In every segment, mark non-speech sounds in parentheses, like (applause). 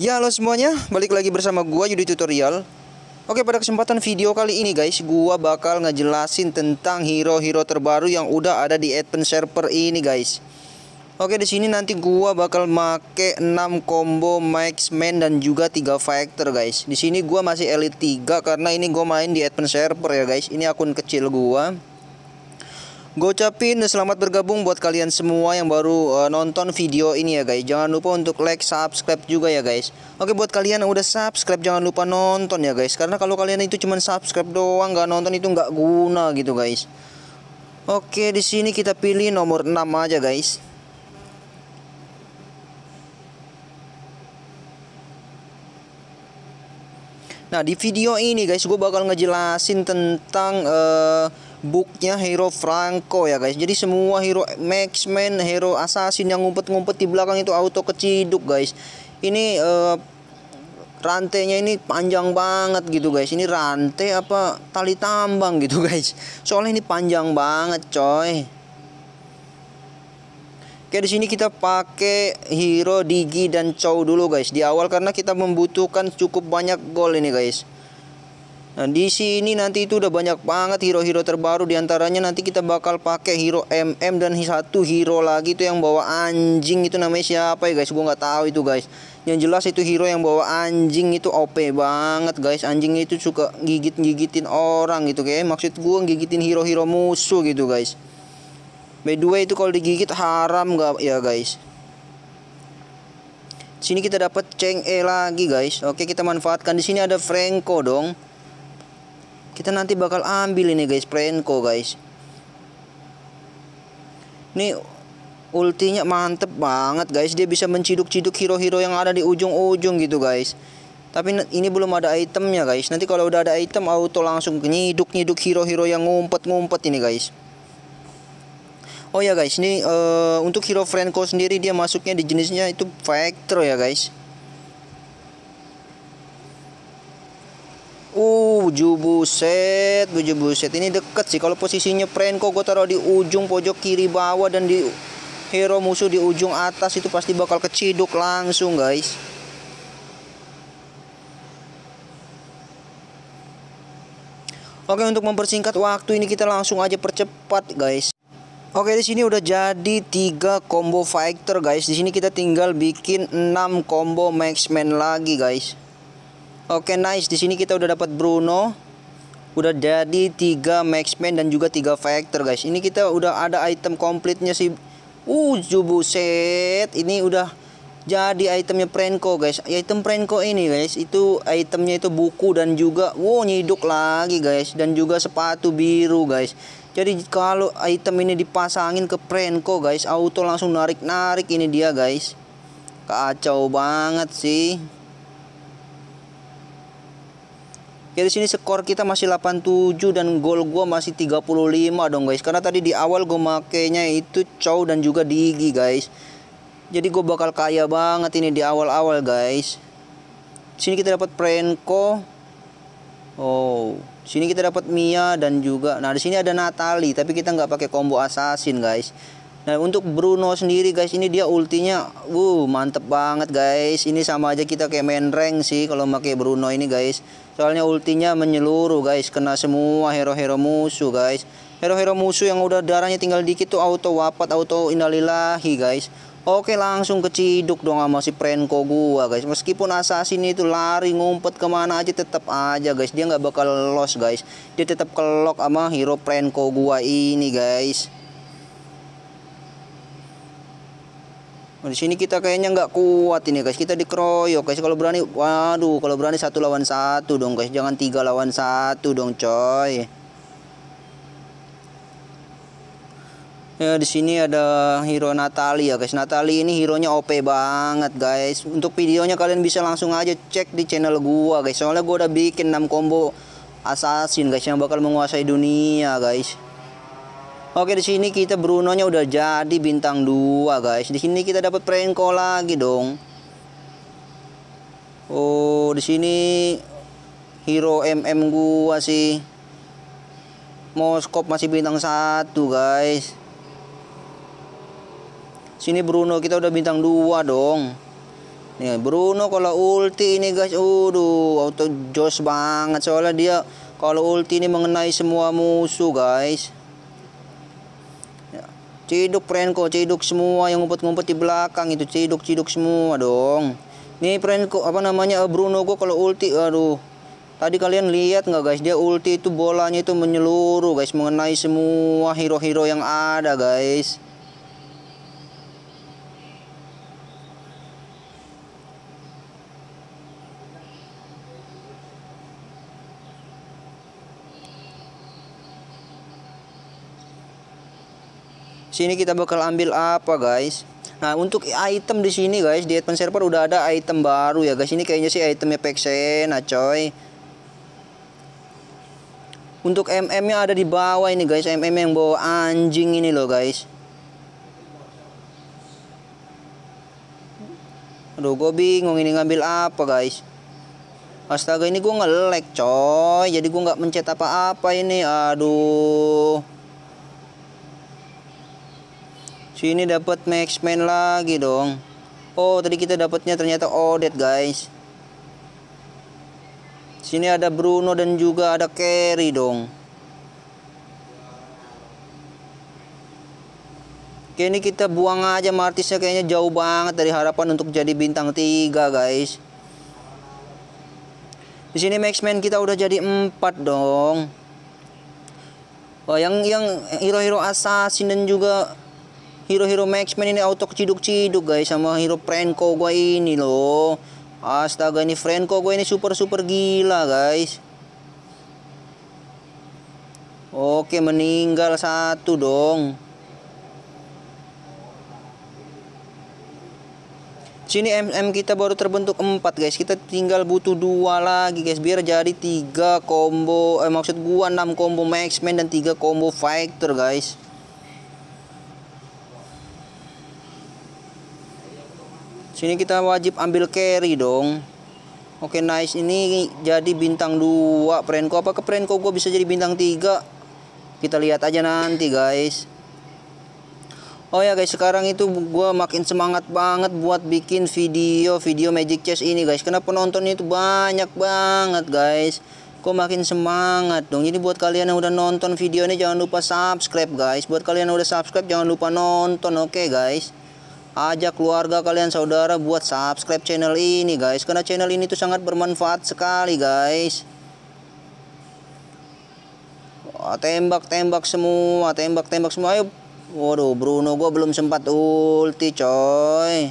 Ya halo semuanya, balik lagi bersama gua Yudi Tutorial Oke pada kesempatan video kali ini guys Gua bakal ngejelasin tentang hero-hero terbaru yang udah ada di advent server ini guys Oke di sini nanti gua bakal make 6 combo maxman dan juga 3 factor guys Di sini gua masih elite 3 karena ini gua main di advent server ya guys Ini akun kecil gua Gue ucapin selamat bergabung buat kalian semua yang baru uh, nonton video ini ya guys. Jangan lupa untuk like, subscribe juga ya guys. Oke buat kalian yang udah subscribe jangan lupa nonton ya guys. Karena kalau kalian itu cuma subscribe doang gak nonton itu gak guna gitu guys. Oke di sini kita pilih nomor 6 aja guys. Nah di video ini guys gue bakal ngejelasin tentang uh, booknya hero Franco ya guys jadi semua hero Maxman hero assassin yang ngumpet-ngumpet di belakang itu auto keciduk guys ini uh, rantainya ini panjang banget gitu guys ini rantai apa tali tambang gitu (laughs) guys soalnya ini panjang banget coy Oke di sini kita pakai Hero Digi dan Chow dulu guys di awal karena kita membutuhkan cukup banyak gol ini guys. Nah, di sini nanti itu udah banyak banget hero-hero terbaru diantaranya nanti kita bakal pakai hero MM dan satu hero lagi itu yang bawa anjing itu namanya siapa ya guys? Gua nggak tahu itu guys. Yang jelas itu hero yang bawa anjing itu OP banget guys. anjing itu suka gigit-gigitin orang gitu kayak maksud gua gigitin hero-hero musuh gitu guys. By the way itu kalau digigit haram nggak ya guys? Sini kita dapat Cheng E lagi guys. Oke, kita manfaatkan di sini ada Franco dong. Kita nanti bakal ambil ini guys, Prenko guys. Ini ultinya mantep banget guys. Dia bisa menciduk-ciduk hero-hero yang ada di ujung-ujung gitu guys. Tapi ini belum ada itemnya guys. Nanti kalau udah ada item auto langsung nyiduk-nyiduk hero-hero yang ngumpet-ngumpet ini guys. Oh ya guys, ini uh, untuk hero Franco sendiri dia masuknya di jenisnya itu Vector ya guys. Uh Uju buset, uju buset. Ini deket sih kalau posisinya Prenko gue taruh di ujung pojok kiri bawah dan di hero musuh di ujung atas itu pasti bakal keciduk langsung, guys. Oke, untuk mempersingkat waktu ini kita langsung aja percepat, guys. Oke di sini udah jadi 3 combo fighter guys. Di sini kita tinggal bikin 6 combo maxman lagi guys. Oke, okay, nice. Di sini kita udah dapat Bruno. Udah jadi 3 Maxman dan juga 3 Factor, guys. Ini kita udah ada item komplitnya sih Uh, buset. Ini udah jadi itemnya Prenko, guys. Item Prenko ini, guys, itu itemnya itu buku dan juga wow nyiduk lagi, guys, dan juga sepatu biru, guys. Jadi kalau item ini dipasangin ke Prenko, guys, auto langsung narik-narik ini dia, guys. Kacau banget sih. Ya di sini skor kita masih 87 dan gol gua masih 35 dong guys. Karena tadi di awal gua makainya itu Chow dan juga Digi guys. Jadi gua bakal kaya banget ini di awal-awal guys. Sini kita dapat Prenko. Oh, sini kita dapat Mia dan juga nah di sini ada Natali tapi kita nggak pakai combo assassin guys. Nah untuk Bruno sendiri guys ini dia ultinya wuh mantep banget guys ini sama aja kita kayak main rank sih kalau pakai Bruno ini guys soalnya ultinya menyeluruh guys kena semua hero-hero musuh guys hero-hero musuh yang udah darahnya tinggal dikit tuh auto wapat auto inalilahi guys Oke langsung keciduk dong sama si Prenko gua guys Meskipun assassin itu lari ngumpet kemana aja tetap aja guys Dia nggak bakal los guys Dia tetap kelok sama hero Prenko gua ini guys Nah, di sini kita kayaknya nggak kuat ini guys. Kita dikeroyok guys. Kalau berani, waduh, kalau berani satu lawan satu dong guys. Jangan tiga lawan satu dong coy. Ya di sini ada hero Natali ya guys. Natali ini hero-nya OP banget guys. Untuk videonya kalian bisa langsung aja cek di channel gua guys. Soalnya gua udah bikin 6 combo assassin guys yang bakal menguasai dunia guys. Oke di sini kita Brunonya udah jadi bintang 2 guys. Di sini kita dapat Prenko lagi dong. Oh, di sini hero MM gua sih. Moskop masih bintang 1 guys. Sini Bruno kita udah bintang 2 dong. Nih Bruno kalau ulti ini guys, aduh auto jos banget soalnya dia kalau ulti ini mengenai semua musuh guys. Ciduk Prenko, ciduk semua yang ngumpet-ngumpet di belakang itu ciduk-ciduk semua dong. Nih Prenko apa namanya eh, Bruno gue kalau ulti aduh. Tadi kalian lihat nggak guys dia ulti itu bolanya itu menyeluruh guys mengenai semua hero-hero yang ada guys. sini kita bakal ambil apa guys Nah untuk item di sini guys di advance server udah ada item baru ya guys ini kayaknya sih itemnya peksena nah, coy untuk MM nya ada di bawah ini guys MM yang bawa anjing ini loh guys Aduh gue bingung ini ngambil apa guys Astaga ini gue nge-lag coy Jadi gue nggak mencet apa-apa ini Aduh Sini dapat Maxman lagi dong. Oh, tadi kita dapatnya ternyata Odet, guys. Sini ada Bruno dan juga ada Kerry dong. Oke, ini kita buang aja Martisnya kayaknya jauh banget dari harapan untuk jadi bintang 3, guys. Di sini Maxman kita udah jadi 4 dong. Oh, yang yang hero-hero assassin dan juga Hero-hero Maxman ini auto keciduk-ciduk guys sama hero Franco gue ini loh. Astaga ini Franco gue ini super-super gila guys. Oke meninggal satu dong. Sini MM kita baru terbentuk 4 guys. Kita tinggal butuh dua lagi guys biar jadi tiga combo eh maksud gua 6 combo Maxman dan 3 combo Fighter guys. Sini kita wajib ambil carry dong. Oke, okay, nice. Ini jadi bintang 2 Prenko. apa ke Prenko gue bisa jadi bintang 3? Kita lihat aja nanti, guys. Oh ya guys, sekarang itu gue makin semangat banget buat bikin video-video Magic chest ini guys. kenapa penonton itu banyak banget guys. Kok makin semangat dong. Jadi buat kalian yang udah nonton video ini jangan lupa subscribe guys. Buat kalian yang udah subscribe jangan lupa nonton oke okay, guys ajak keluarga kalian saudara buat subscribe channel ini guys karena channel ini tuh sangat bermanfaat sekali guys tembak-tembak semua tembak-tembak semua ayo waduh Bruno gue belum sempat ulti coy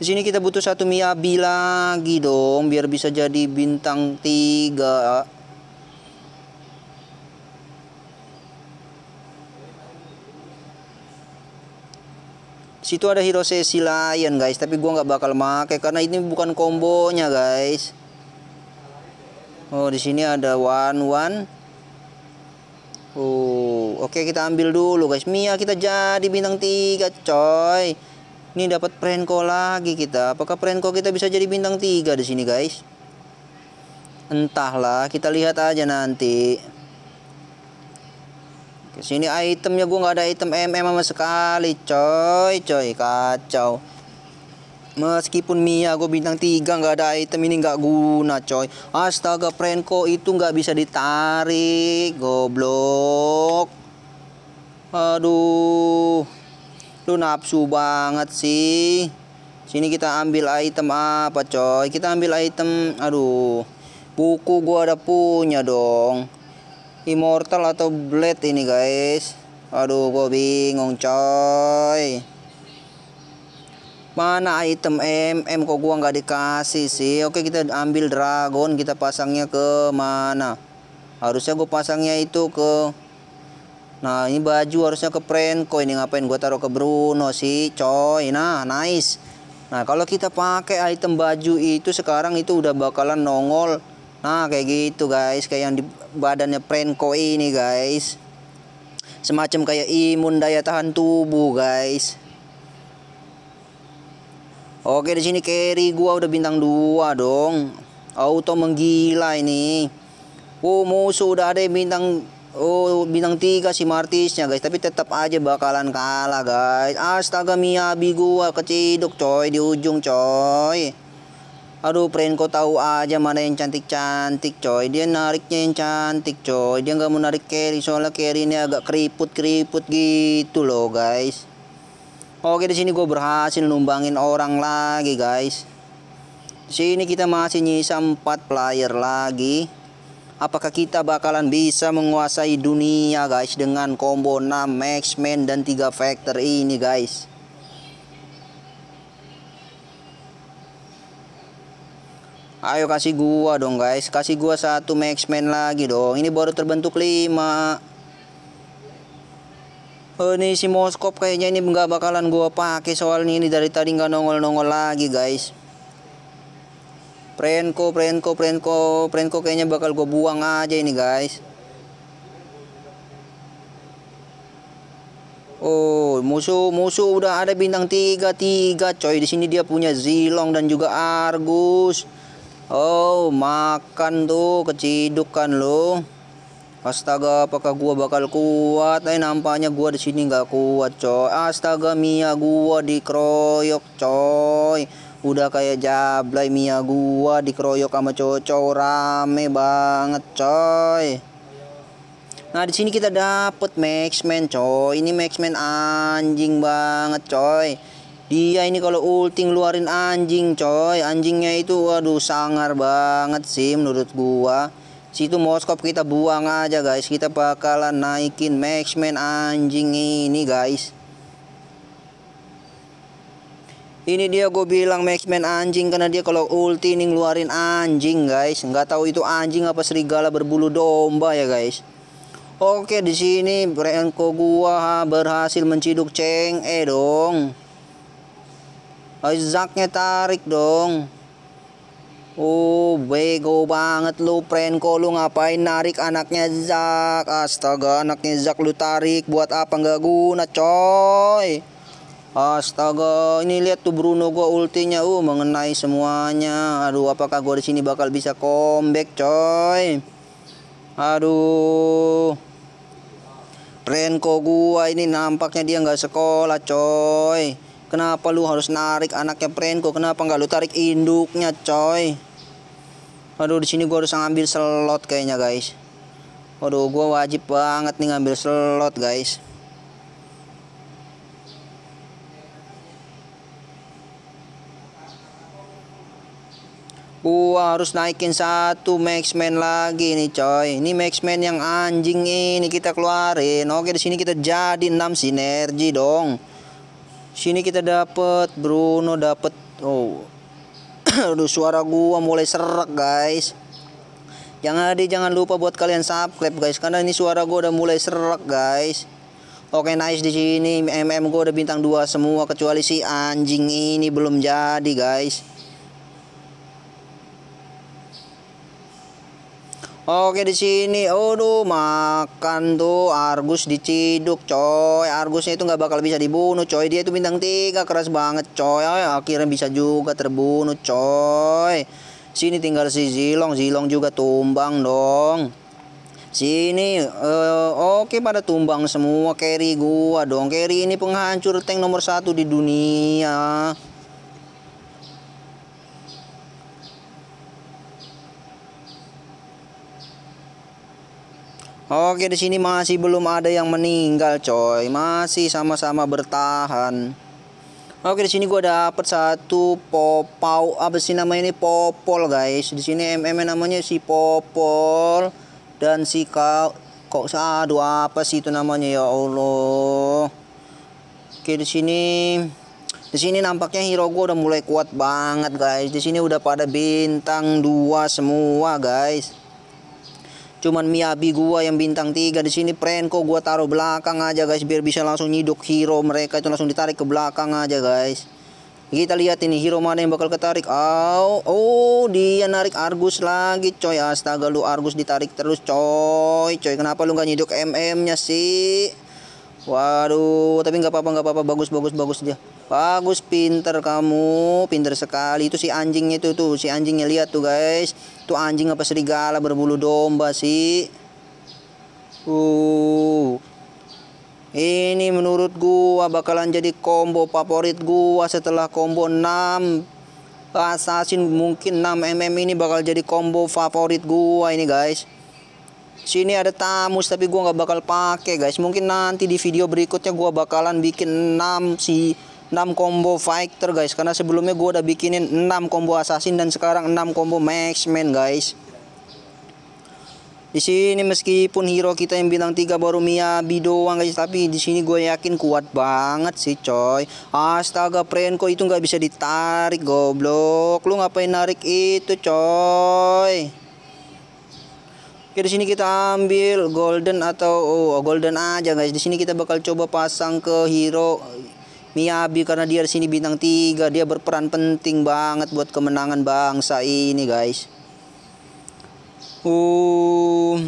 di sini kita butuh satu Miyabi lagi dong biar bisa jadi bintang 3 Situ ada sesi Lion guys, tapi gua nggak bakal make karena ini bukan kombonya guys. Oh, di sini ada one one. Oh, oke okay, kita ambil dulu guys. Mia kita jadi bintang tiga coy. Ini dapat Prenko lagi kita. Apakah Prenko kita bisa jadi bintang tiga di sini guys? Entahlah, kita lihat aja nanti. Sini itemnya gue nggak ada item MM sama sekali, coy, coy, kacau. Meskipun Mia gue bintang tiga nggak ada item ini nggak guna, coy. Astaga, Prenko itu nggak bisa ditarik, goblok. Aduh. Lu nafsu banget sih. Sini kita ambil item apa, coy? Kita ambil item, aduh. Buku gue ada punya dong immortal atau blade ini guys aduh gua bingung coy mana item MM kok gua nggak dikasih sih oke kita ambil dragon kita pasangnya ke mana harusnya gue pasangnya itu ke nah ini baju harusnya ke Prenko ini ngapain gua taruh ke Bruno sih coy nah nice Nah kalau kita pakai item baju itu sekarang itu udah bakalan nongol Nah kayak gitu guys Kayak yang di badannya Prenko ini guys Semacam kayak imun daya tahan tubuh guys Oke di sini carry gua udah bintang dua dong Auto menggila ini Oh musuh udah ada bintang Oh bintang tiga si Martisnya guys Tapi tetap aja bakalan kalah guys Astaga Miyabi gua keciduk coy Di ujung coy Aduh, friend kau tahu aja mana yang cantik-cantik coy. Dia nariknya yang cantik coy. Dia nggak mau narik carry soalnya carry ini agak keriput-keriput gitu loh guys. Oke di sini gue berhasil numbangin orang lagi guys. Di sini kita masih nyisa 4 player lagi. Apakah kita bakalan bisa menguasai dunia guys dengan combo 6 Maxman dan 3 Factor ini guys? Ayo kasih gua dong guys Kasih gua satu maxman lagi dong Ini baru terbentuk 5 Oh, eh, ini si moskop kayaknya ini nggak bakalan gua pakai soalnya ini dari tadi nggak nongol-nongol lagi guys. Prenko, Prenko, Prenko, Prenko kayaknya bakal gua buang aja ini guys. Oh, musuh musuh udah ada bintang tiga tiga coy. Di sini dia punya Zilong dan juga Argus. Oh, makan tuh, kecidukan lo. Astaga, apakah gua bakal kuat? Eh, nampaknya gua di sini nggak kuat, coy. Astaga, Mia gua dikeroyok, coy. Udah kayak jablay Mia gua dikeroyok sama cowok-cowok rame banget, coy. Nah, di sini kita dapet Maxman, coy. Ini Maxman anjing banget, coy. Dia ini kalau ulting luarin anjing coy Anjingnya itu waduh sangar banget sih menurut gua Situ moskop kita buang aja guys Kita bakalan naikin maxman anjing ini guys Ini dia gue bilang maxman anjing karena dia kalau ulti ini ngeluarin anjing guys. Nggak tahu itu anjing apa serigala berbulu domba ya guys. Oke di sini Renko gua berhasil menciduk Ceng eh dong. Oh, Zaknya tarik dong. Oh, bego banget lu, Prenko. Lu ngapain narik anaknya Zak? Astaga, anaknya Zak lu tarik. Buat apa nggak guna, coy? Astaga, ini lihat tuh Bruno gua ultinya uh mengenai semuanya. Aduh, apakah gua di sini bakal bisa comeback, coy? Aduh. Prenko gua ini nampaknya dia nggak sekolah, coy. Kenapa lu harus narik anaknya Prenko? Kenapa nggak lu tarik induknya, coy? Aduh, di sini gua harus ngambil slot kayaknya, guys. Waduh, gua wajib banget nih ngambil slot, guys. Gua harus naikin satu maxman lagi nih coy. Ini maxman yang anjing ini kita keluarin. Oke di sini kita jadi 6 sinergi dong. Sini kita dapat Bruno dapat. Oh. (coughs) Aduh suara gua mulai serak, guys. Jangan deh jangan lupa buat kalian subscribe, guys. Karena ini suara gua udah mulai serak, guys. Oke, nice di sini MM gua udah bintang dua semua kecuali si anjing ini belum jadi, guys. Oke di sini, aduh makan tuh Argus diciduk coy. Argusnya itu nggak bakal bisa dibunuh coy. Dia itu bintang tiga keras banget coy. Akhirnya bisa juga terbunuh coy. Sini tinggal si Zilong, Zilong juga tumbang dong. Sini uh, oke pada tumbang semua carry gua dong. Carry ini penghancur tank nomor satu di dunia. Oke, di sini masih belum ada yang meninggal, coy. Masih sama-sama bertahan. Oke, di sini gua dapet satu popau apa sih namanya ini popol, guys. Di sini MM namanya si popol dan si kau kok aduh apa sih itu namanya ya Allah. Oke, di sini di sini nampaknya hero gua udah mulai kuat banget, guys. Di sini udah pada bintang dua semua, guys. Cuman Miyabi gua yang bintang 3 di sini Prenko gua taruh belakang aja guys biar bisa langsung nyiduk hero mereka itu langsung ditarik ke belakang aja guys. Kita lihat ini hero mana yang bakal ketarik. oh, oh, dia narik Argus lagi coy. Astaga lu Argus ditarik terus coy. Coy kenapa lu nggak nyiduk MM-nya sih? Waduh, tapi nggak apa-apa nggak apa-apa bagus bagus bagus dia. Bagus, pinter kamu, pinter sekali. Itu si anjingnya itu tuh, si anjingnya lihat tuh guys. Tuh anjing apa serigala berbulu domba sih. Uh, ini menurut gua bakalan jadi combo favorit gua setelah combo 6 Assassin mungkin 6 mm ini bakal jadi combo favorit gua ini guys. Sini ada tamus tapi gua nggak bakal pakai guys. Mungkin nanti di video berikutnya gua bakalan bikin 6 si 6 combo fighter guys karena sebelumnya gue udah bikinin 6 combo assassin dan sekarang 6 combo maxman guys di sini meskipun hero kita yang bilang tiga baru Mia doang guys tapi di sini gue yakin kuat banget sih coy astaga Prenko itu nggak bisa ditarik goblok lu ngapain narik itu coy Oke di sini kita ambil golden atau oh, golden aja guys di sini kita bakal coba pasang ke hero Miyabi karena dia di sini bintang 3, dia berperan penting banget buat kemenangan bangsa ini, guys. Uh.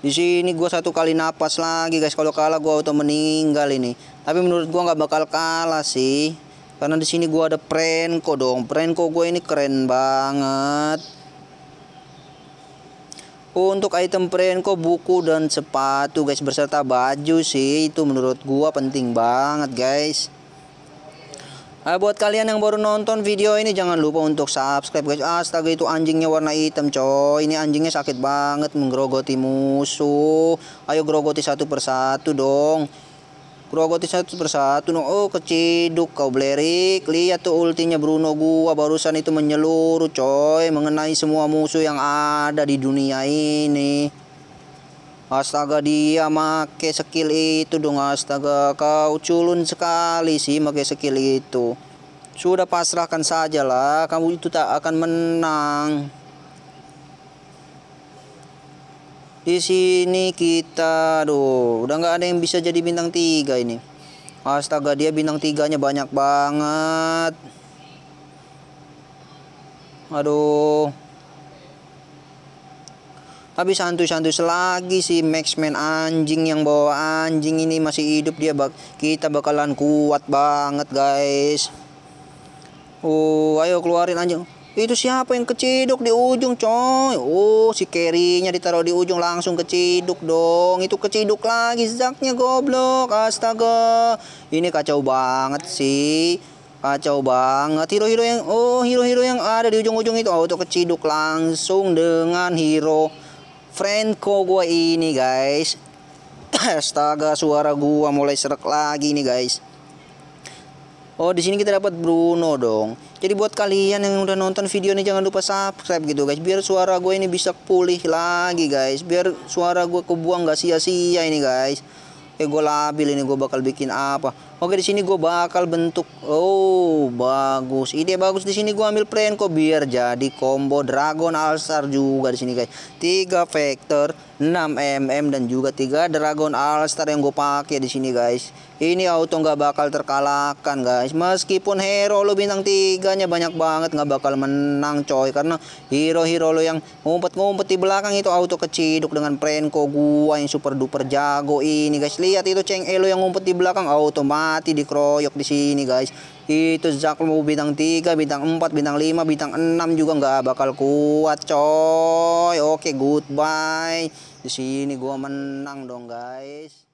Di sini gua satu kali napas lagi, guys. Kalau kalah gua auto meninggal ini. Tapi menurut gua nggak bakal kalah sih. Karena di sini gua ada Prenko dong. Prenko gue ini keren banget untuk item Prenko buku dan sepatu guys berserta baju sih itu menurut gua penting banget guys. Nah, buat kalian yang baru nonton video ini jangan lupa untuk subscribe guys. Astaga itu anjingnya warna hitam coy. Ini anjingnya sakit banget menggerogoti musuh. Ayo gerogoti satu persatu dong. Kurogoti satu persatu no oh keciduk kau blerik lihat tuh ultinya Bruno gua barusan itu menyeluruh coy mengenai semua musuh yang ada di dunia ini Astaga dia make skill itu dong astaga kau culun sekali sih make skill itu Sudah pasrahkan sajalah kamu itu tak akan menang Di sini kita, aduh, udah nggak ada yang bisa jadi bintang tiga ini. Astaga, dia bintang tiganya banyak banget. Aduh. Tapi santuy-santuy selagi si Maxman anjing yang bawa anjing ini masih hidup dia bak kita bakalan kuat banget guys. Uh, ayo keluarin anjing. Itu siapa yang keciduk di ujung coy? Oh si kerinya ditaruh di ujung langsung keciduk dong. Itu keciduk lagi zaknya goblok. Astaga. Ini kacau banget sih. Kacau banget hero-hero yang oh hero-hero yang ada di ujung-ujung itu auto oh, keciduk langsung dengan hero Franco gue ini guys. (coughs) Astaga suara gua mulai serak lagi nih guys. Oh, di sini kita dapat Bruno dong. Jadi buat kalian yang udah nonton video ini jangan lupa subscribe gitu guys. Biar suara gue ini bisa pulih lagi guys. Biar suara gue kebuang gak sia-sia ini guys. Eh gue labil ini gue bakal bikin apa? Oke di sini gue bakal bentuk oh bagus ide bagus di sini gue ambil Prenko biar jadi combo Dragon Alstar juga di sini guys Tiga vektor 6 mm dan juga tiga Dragon Alstar yang gue pakai di sini guys ini auto nggak bakal terkalahkan guys meskipun hero lo bintang tiganya banyak banget nggak bakal menang coy karena hero-hero lo yang ngumpet-ngumpet di belakang itu auto keciduk dengan Prenko gua yang super duper jago ini guys lihat itu Ceng Elo yang ngumpet di belakang auto mati dikeroyok di sini guys itu zaklu bintang 3 bintang 4 bintang 5 bintang 6 juga nggak bakal kuat coy oke goodbye di sini gua menang dong guys